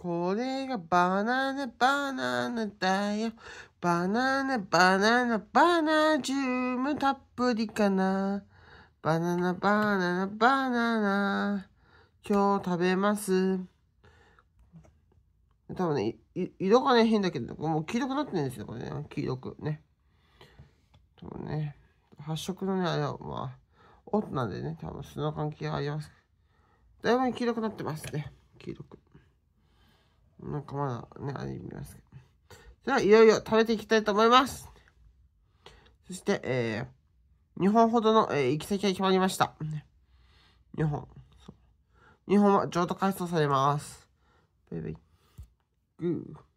これがバナナバナナだよ。バナナバナナバナジュームたっぷりかな。バナナバナナバナナ。今日食べます。多分ね、色がね、変だけど、もう黄色くなってるんですよ、これね。黄色くね。多分ね、発色のね、あれは、まあ、音なんでね、多分砂関係あります。だいぶ黄色くなってますね。黄色く。なんかまだね、ありますけど。じゃあ、いよいよ食べていきたいと思います。そして、えー、2本ほどの、えー、行き先が決まりました。2本。2本は譲渡改装されます。バイバイ。グー。